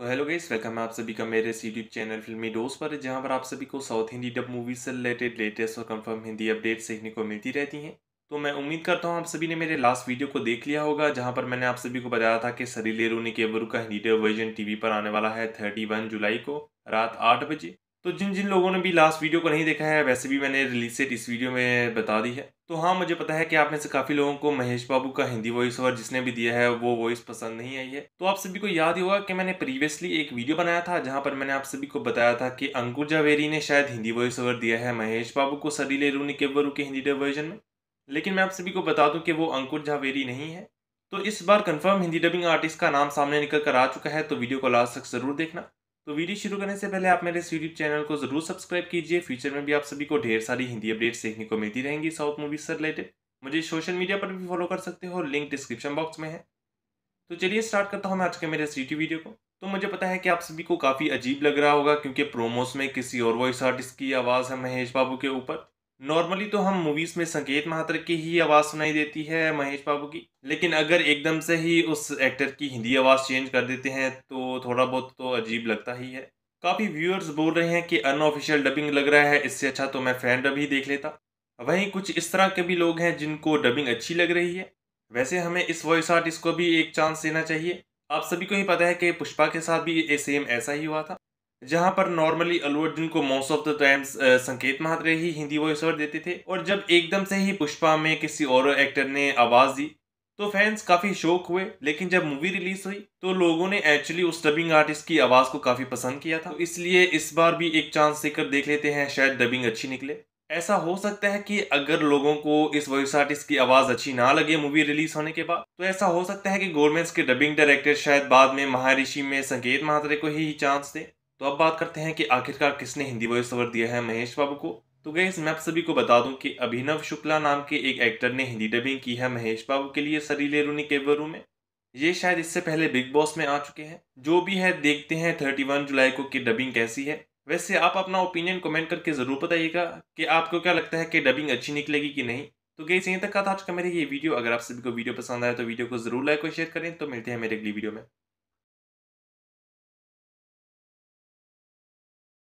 तो hello guys welcome है आप सभी का मेरे यूट्यूब चैनल फिल्मी डोज पर जहां पर आप सभी को साउथ हिंदी डब मूवी से रिलेटेड लेटेस्ट और कंफर्म हिंदी अपडेट्स देखने को मिलती रहती हैं तो मैं उम्मीद करता हूं आप सभी ने मेरे लास्ट वीडियो को देख लिया होगा जहां पर मैंने आप सभी को बताया था कि सरी लेरू ने केवरू का हिंदी डब वर्जन टीवी पर आने वाला है थर्टी जुलाई को रात आठ बजे तो जिन जिन लोगों ने भी लास्ट वीडियो को नहीं देखा है वैसे भी मैंने रिलीज डेट इस वीडियो में बता दी है तो हाँ मुझे पता है कि आप में से काफ़ी लोगों को महेश बाबू का हिंदी वॉइस ओवर जिसने भी दिया है वो वॉइस पसंद नहीं आई है तो आप सभी को याद ही होगा कि मैंने प्रीवियसली एक वीडियो बनाया था जहाँ पर मैंने आप सभी को बताया था कि अंकुर जावेरी ने शायद हिंदी वॉइस ओवर दिया है महेश बाबू को सरीले रूनी केवरू के हिंदी डब वर्जन में लेकिन मैं आप सभी को बता दूँ कि वो अंकुर जावेरी नहीं है तो इस बार कन्फर्म हिंदी डबिंग आर्टिस्ट का नाम सामने निकल कर आ चुका है तो वीडियो को लास्ट तक जरूर देखना तो वीडियो शुरू करने से पहले आप मेरे इस यूट्यूब चैनल को जरूर सब्सक्राइब कीजिए फ्यूचर में भी आप सभी को ढेर सारी हिंदी अपडेट्स देखने को मिलती रहेंगी साउथ मूवीज से रिलेटेड मुझे सोशल मीडिया पर भी फॉलो कर सकते हो लिंक डिस्क्रिप्शन बॉक्स में है तो चलिए स्टार्ट करता हूँ मैं आज के मेरे इस वीडियो को तो मुझे पता है कि आप सभी को काफ़ी अजीब लग रहा होगा क्योंकि प्रोमोस में किसी और वॉइस आर्टिस्ट की आवाज़ है महेश बाबू के ऊपर नॉर्मली तो हम मूवीज़ में संकेत महात्र की ही आवाज़ सुनाई देती है महेश बाबू की लेकिन अगर एकदम से ही उस एक्टर की हिंदी आवाज़ चेंज कर देते हैं तो थोड़ा बहुत तो अजीब लगता ही है काफ़ी व्यूअर्स बोल रहे हैं कि अनऑफिशियल डबिंग लग रहा है इससे अच्छा तो मैं फैन डब ही देख लेता वहीं कुछ इस तरह के भी लोग हैं जिनको डबिंग अच्छी लग रही है वैसे हमें इस वॉइस आर्टिस्ट को भी एक चांस देना चाहिए आप सभी को ही पता है कि पुष्पा के साथ भी ये सेम ऐसा ही हुआ था जहां पर नॉर्मली अलवर्धन को most of the times Sanket Mhatre ही हिंदी वॉइस ओवर देते थे और जब एकदम से ही पुष्पा में किसी और एक्टर ने आवाज़ दी तो फैंस काफ़ी शौक हुए लेकिन जब मूवी रिलीज हुई तो लोगों ने एक्चुअली उस डबिंग आर्टिस्ट की आवाज़ को काफ़ी पसंद किया था तो इसलिए इस बार भी एक चांस देकर देख लेते हैं शायद डबिंग अच्छी निकले ऐसा हो सकता है कि अगर लोगों को इस वॉइस आर्टिस्ट की आवाज़ अच्छी ना लगे मूवी रिलीज होने के बाद तो ऐसा हो सकता है कि गवर्नमेंट्स के डबिंग डायरेक्टर शायद बाद में महारिषि में संकेत महात्रे को ही चांस दें तो अब बात करते हैं कि आखिरकार किसने हिंदी वॉइस ओवर दिया है महेश बाबू को तो गैस मैं आप सभी को बता दूं कि अभिनव शुक्ला नाम के एक एक्टर ने हिंदी डबिंग की है महेश बाबू के लिए सरीले रूनी केवरू में ये शायद इससे पहले बिग बॉस में आ चुके हैं जो भी है देखते हैं थर्टी वन जुलाई को कि डबिंग कैसी है वैसे आप अपना ओपिनियन कमेंट करके ज़रूर बताइएगा कि आपको क्या लगता है कि डबिंग अच्छी निकलेगी कि नहीं तो गैस यहीं तक का था आज का मेरे ये वीडियो अगर आप सभी को वीडियो पसंद आया तो वीडियो को जरूर लाइक और शेयर करें तो मिलते हैं मेरे अगली वीडियो में